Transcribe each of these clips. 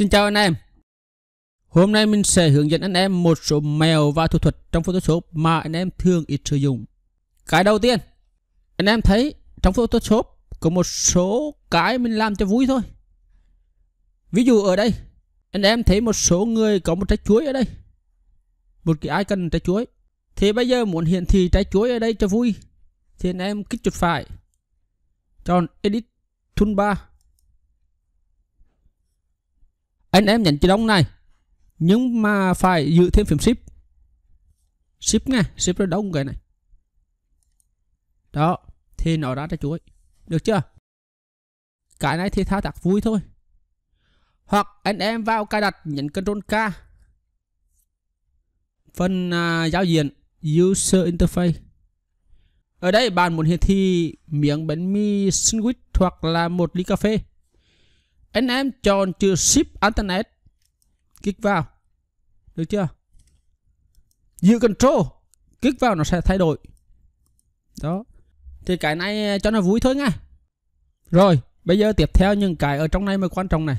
Xin chào anh em Hôm nay mình sẽ hướng dẫn anh em một số mèo và thủ thuật trong Photoshop mà anh em thường ít sử dụng Cái đầu tiên Anh em thấy trong Photoshop có một số cái mình làm cho vui thôi Ví dụ ở đây Anh em thấy một số người có một trái chuối ở đây Một cái icon trái chuối Thì bây giờ muốn hiển thị trái chuối ở đây cho vui Thì anh em kích chuột phải Chọn Edit Toolbar anh em nhận chiếc đóng này nhưng mà phải dự thêm phím ship ship nha ship nó đóng cái này đó thì nó ra cho chuối được chưa cái này thì thao tác vui thôi hoặc anh em vào cài đặt nhấn Ctrl K phần à, giao diện user interface ở đây bạn muốn hiển thị miếng bánh mì sandwich hoặc là một ly cà phê anh em chọn chữ ship internet kích vào được chưa giữ control kích vào nó sẽ thay đổi đó thì cái này à, cho nó vui thôi nha rồi bây giờ tiếp theo những cái ở trong này mới quan trọng này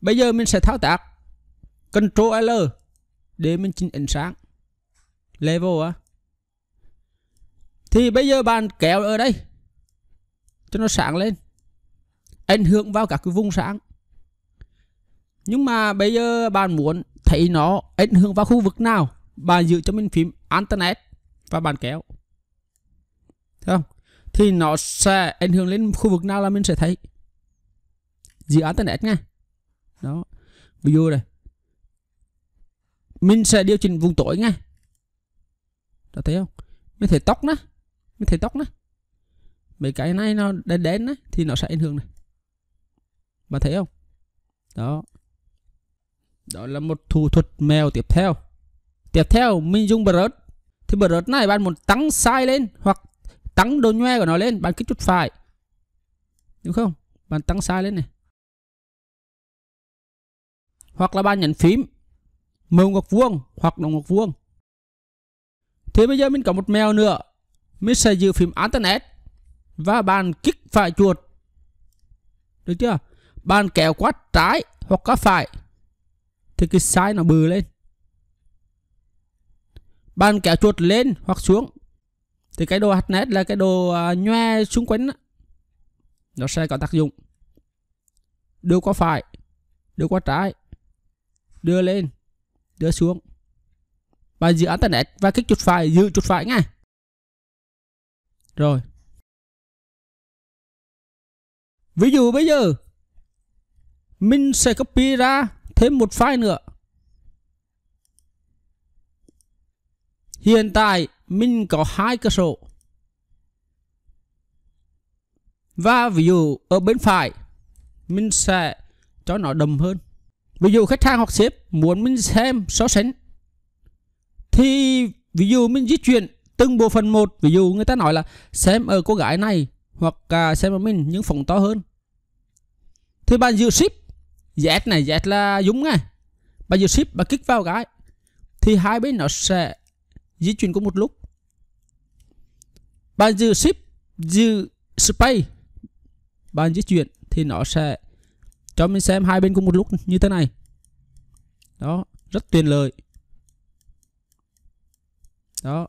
bây giờ mình sẽ thao tác control L để mình chỉnh ánh sáng level á thì bây giờ bạn kéo ở đây cho nó sáng lên ảnh hưởng vào các cái vùng sáng nhưng mà bây giờ bạn muốn thấy nó ảnh hưởng vào khu vực nào bạn giữ cho mình phím internet và bạn kéo thấy không thì nó sẽ ảnh hưởng lên khu vực nào là mình sẽ thấy dự internet nha đó ví dụ này mình sẽ điều chỉnh vùng tối ngay đó thấy không mình thấy tóc nữa mình thấy tóc nữa mấy cái này nó đen đen á thì nó sẽ ảnh hưởng này bạn thấy không đó đó là một thủ thuật mèo tiếp theo tiếp theo mình dùng brut thì brut này bạn muốn tăng size lên hoặc tăng độ nhoe của nó lên bạn kích chút phải đúng không bạn tăng size lên này hoặc là bạn nhấn phím màu ngọc vuông hoặc đồng ngọc vuông thế bây giờ mình có một mèo nữa mình sẽ giữ phím internet và bạn kích phải chuột được chưa bạn kéo quát trái hoặc có phải thì cái size nó bự lên bạn kéo chuột lên hoặc xuống thì cái đồ hạt nét là cái đồ à, nhoe xung quanh đó. nó sẽ có tác dụng đưa qua phải đưa qua trái đưa lên đưa xuống và giữ internet và kích chuột phải giữ chuột phải ngay rồi ví dụ bây giờ mình sẽ copy ra thêm một file nữa hiện tại mình có hai cửa sổ và ví dụ ở bên phải mình sẽ cho nó đầm hơn ví dụ khách hàng hoặc sếp muốn mình xem so sánh thì ví dụ mình di chuyển từng bộ phận một ví dụ người ta nói là xem ở cô gái này hoặc xem ở mình những phòng to hơn thì bạn giữ ship Z này Z là Dũng này bạn vừa ship bà kích vào cái Thì hai bên nó sẽ di chuyển cùng một lúc bạn vừa ship giữ space bạn di chuyển thì nó sẽ cho mình xem hai bên cùng một lúc như thế này Đó rất tiện lợi Đó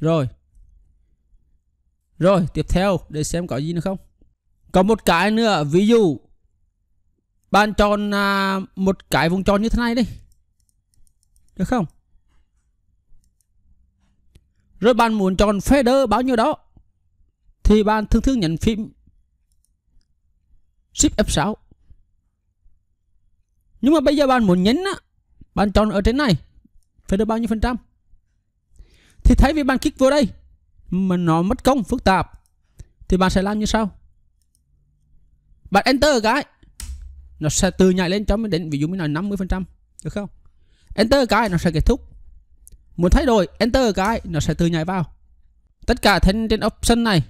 Rồi Rồi tiếp theo để xem có gì nữa không Có một cái nữa ví dụ bạn chọn à, một cái vùng tròn như thế này đi được không rồi bạn muốn chọn feather bao nhiêu đó thì bạn thường thường nhận phim ship F6 nhưng mà bây giờ bạn muốn nhấn á bạn chọn ở trên này phải được bao nhiêu phần trăm thì thấy vì bạn kích vô đây mà nó mất công phức tạp thì bạn sẽ làm như sau bạn enter cái nó sẽ từ nhảy lên cho mình đến ví dụ mình nói 50 phần trăm được không enter cái nó sẽ kết thúc muốn thay đổi enter cái nó sẽ từ nhảy vào tất cả thân trên option này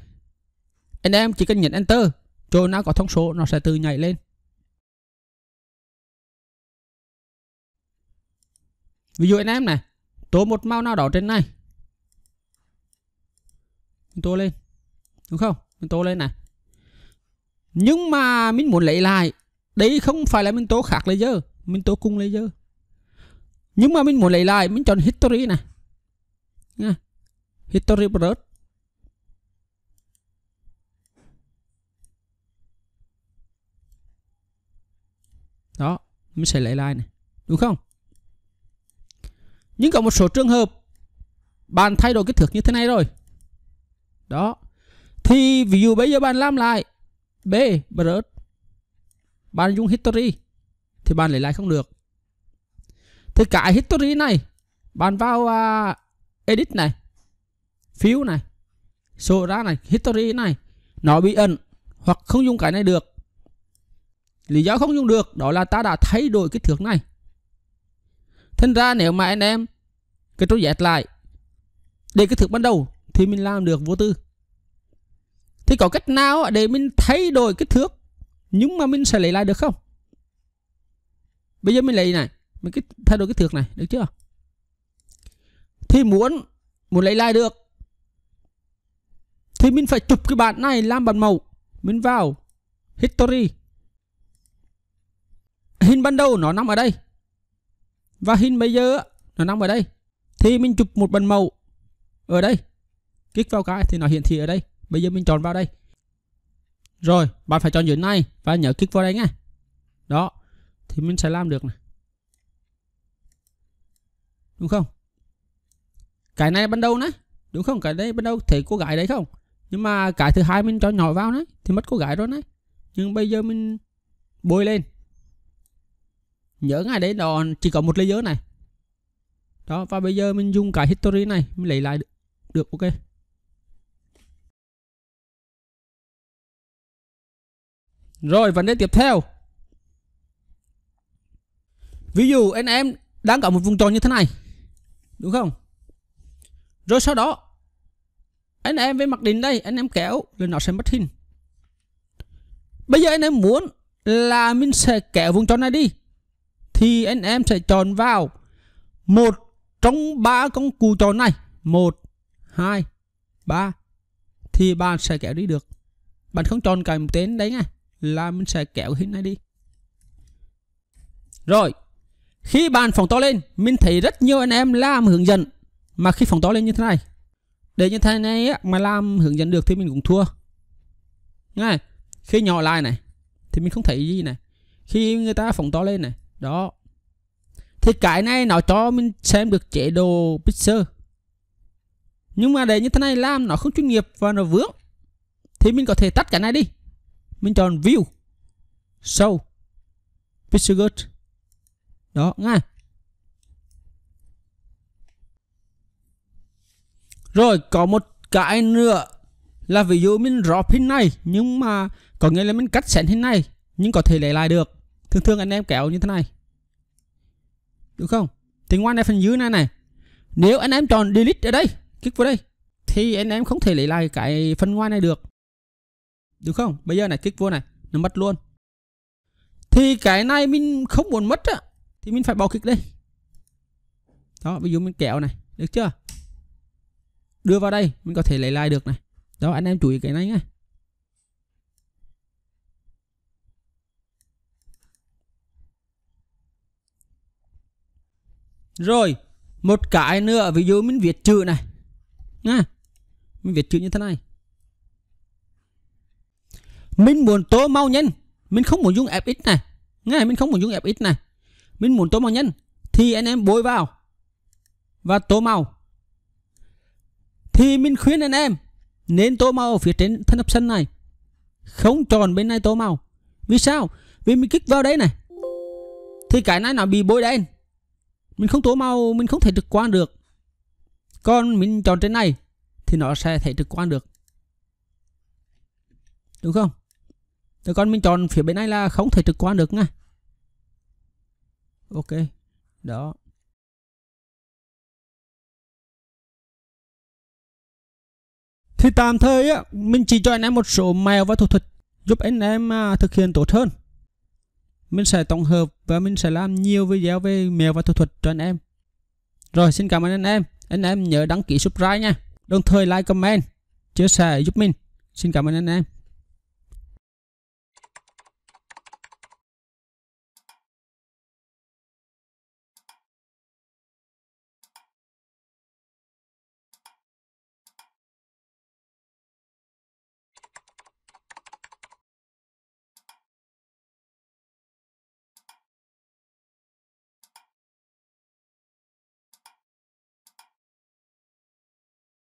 anh em chỉ cần nhấn enter rồi nó có thông số nó sẽ từ nhảy lên ví dụ anh em này tô một màu nào đó trên này mình tô lên đúng không mình tô lên này nhưng mà mình muốn lấy lại đấy không phải là minh tố khác layer minh tố cùng layer nhưng mà mình muốn lấy lại mình chọn history này nha history brush đó mình sẽ lấy lại này đúng không nhưng có một số trường hợp bạn thay đổi kích thước như thế này rồi đó thì ví dụ bây giờ bạn làm lại b brush bạn dùng history thì bạn lấy lại không được thì cái history này bạn vào uh, edit này phiếu này số ra này history này nó bị ẩn hoặc không dùng cái này được lý do không dùng được đó là ta đã thay đổi kích thước này thành ra nếu mà anh em cái trôi dẹt lại để kích thước ban đầu thì mình làm được vô tư thì có cách nào để mình thay đổi kích thước nhưng mà mình sẽ lấy lại được không bây giờ mình lấy này mình cứ thay đổi cái thước này được chưa thì muốn muốn lấy lại được thì mình phải chụp cái bản này làm bản màu, mình vào history hình ban đầu nó nằm ở đây và hình bây giờ nó nằm ở đây thì mình chụp một bản màu ở đây kích vào cái thì nó hiển thị ở đây bây giờ mình chọn vào đây rồi, bạn phải chọn giữa này và nhớ kích vào đây nha. Đó, thì mình sẽ làm được này. Đúng không? Cái này ban đầu đấy, đúng không? Cái đấy ban đầu thấy cô gái đấy không? Nhưng mà cái thứ hai mình cho nhỏ vào đấy thì mất cô gái rồi đấy. Nhưng bây giờ mình bôi lên. Nhớ ngày đấy đó chỉ có một layer này. Đó và bây giờ mình dùng cái history này mình lấy lại được, được ok. Rồi vấn đề tiếp theo Ví dụ anh em đang có một vùng tròn như thế này Đúng không Rồi sau đó Anh em với mặt đỉnh đây Anh em kéo lên nó sẽ mất hình Bây giờ anh em muốn Là mình sẽ kéo vùng tròn này đi Thì anh em sẽ chọn vào Một trong ba công cụ tròn này Một Hai Ba Thì bạn sẽ kéo đi được Bạn không chọn cả một tên đấy nha là mình sẽ kéo hình này đi rồi khi bàn phòng to lên mình thấy rất nhiều anh em làm hướng dẫn mà khi phòng to lên như thế này để như thế này mà làm hướng dẫn được thì mình cũng thua này khi nhỏ lại này thì mình không thấy gì này khi người ta phòng to lên này đó thì cái này nó cho mình xem được chế độ pixel nhưng mà để như thế này làm nó không chuyên nghiệp và nó vướng thì mình có thể tắt cái này đi mình chọn view show picture good đó nghe rồi có một cái nữa là ví dụ mình drop hình này nhưng mà có nghĩa là mình cắt xén hình này nhưng có thể lấy lại được thường thường anh em kéo như thế này đúng không thì ngoài này phần dưới này này nếu anh em chọn delete ở đây kích vào đây thì anh em không thể lấy lại cái phần ngoài này được được không? Bây giờ này kích vô này, nó mất luôn. Thì cái này mình không muốn mất á thì mình phải bỏ kích đây. Đó, ví dụ mình kẹo này, được chưa? Đưa vào đây, mình có thể lấy lại được này. Đó anh em chú ý cái này nhé. Rồi, một cái nữa ví dụ mình viết chữ này. Nha. Mình viết chữ như thế này mình muốn tô màu nhân mình không muốn dùng fx này ngay mình không muốn dùng fx này mình muốn tô màu nhân thì anh em bôi vào và tô màu thì mình khuyên anh em nên tô màu ở phía trên thân hấp option này không tròn bên này tô màu vì sao vì mình kích vào đây này thì cái này nó bị bôi đen mình không tô màu mình không thể trực quan được còn mình chọn trên này thì nó sẽ thể trực quan được đúng không Thế còn mình chọn phía bên này là không thể trực quan được nha. Ok. Đó. Thì tạm thời á, mình chỉ cho anh em một số mèo và thủ thuật giúp anh em à, thực hiện tốt hơn. Mình sẽ tổng hợp và mình sẽ làm nhiều video về mèo và thủ thuật cho anh em. Rồi xin cảm ơn anh em. Anh em nhớ đăng ký subscribe nha. Đồng thời like comment, chia sẻ giúp mình. Xin cảm ơn anh em.